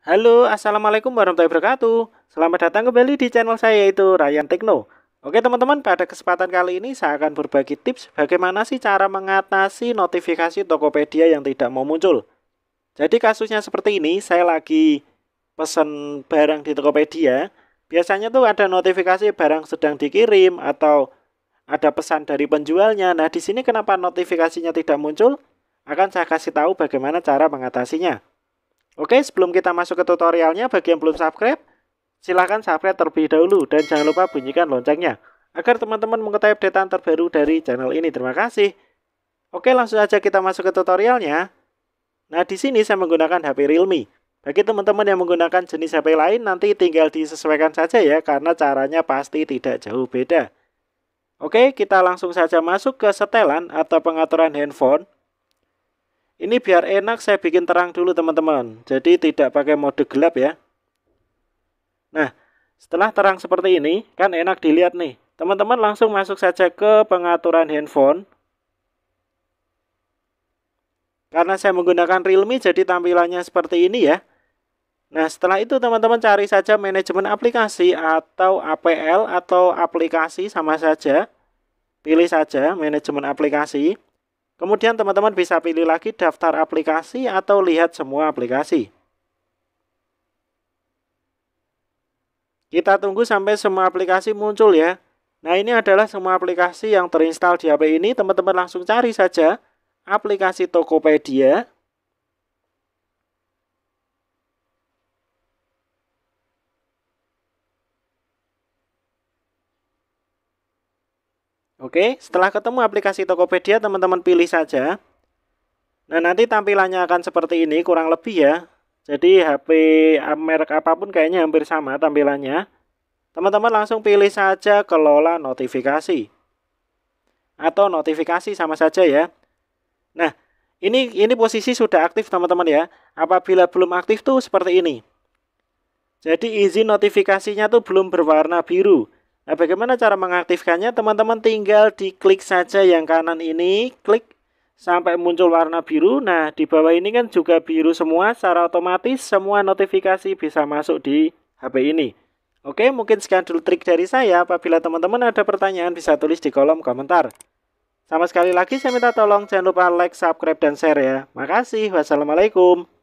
Halo, Assalamualaikum warahmatullahi wabarakatuh. Selamat datang kembali di channel saya yaitu Ryan Tekno. Oke teman-teman, pada kesempatan kali ini saya akan berbagi tips bagaimana sih cara mengatasi notifikasi Tokopedia yang tidak mau muncul. Jadi kasusnya seperti ini, saya lagi pesen barang di Tokopedia. Biasanya tuh ada notifikasi barang sedang dikirim atau ada pesan dari penjualnya. Nah, di sini kenapa notifikasinya tidak muncul? Akan saya kasih tahu bagaimana cara mengatasinya. Oke, sebelum kita masuk ke tutorialnya, bagi yang belum subscribe, silahkan subscribe terlebih dahulu dan jangan lupa bunyikan loncengnya agar teman-teman mengetahui updatean terbaru dari channel ini. Terima kasih. Oke, langsung saja kita masuk ke tutorialnya. Nah, di sini saya menggunakan HP Realme. Bagi teman-teman yang menggunakan jenis HP lain, nanti tinggal disesuaikan saja ya, karena caranya pasti tidak jauh beda. Oke, kita langsung saja masuk ke setelan atau pengaturan handphone. Ini biar enak saya bikin terang dulu teman-teman. Jadi tidak pakai mode gelap ya. Nah, setelah terang seperti ini, kan enak dilihat nih. Teman-teman langsung masuk saja ke pengaturan handphone. Karena saya menggunakan Realme, jadi tampilannya seperti ini ya. Nah, setelah itu teman-teman cari saja manajemen aplikasi atau APL atau aplikasi sama saja. Pilih saja manajemen aplikasi. Kemudian teman-teman bisa pilih lagi daftar aplikasi atau lihat semua aplikasi. Kita tunggu sampai semua aplikasi muncul ya. Nah ini adalah semua aplikasi yang terinstal di HP ini. Teman-teman langsung cari saja aplikasi Tokopedia. Oke, setelah ketemu aplikasi Tokopedia, teman-teman pilih saja. Nah, nanti tampilannya akan seperti ini, kurang lebih ya. Jadi HP merek apapun kayaknya hampir sama tampilannya. Teman-teman langsung pilih saja kelola notifikasi. Atau notifikasi sama saja ya. Nah, ini ini posisi sudah aktif teman-teman ya. Apabila belum aktif tuh seperti ini. Jadi izin notifikasinya tuh belum berwarna biru. Nah, bagaimana cara mengaktifkannya? Teman-teman tinggal diklik saja yang kanan ini, klik sampai muncul warna biru. Nah, di bawah ini kan juga biru semua, secara otomatis semua notifikasi bisa masuk di HP ini. Oke, mungkin sekian dulu trik dari saya. Apabila teman-teman ada pertanyaan, bisa tulis di kolom komentar. Sama sekali lagi saya minta tolong jangan lupa like, subscribe, dan share ya. Makasih. Wassalamualaikum.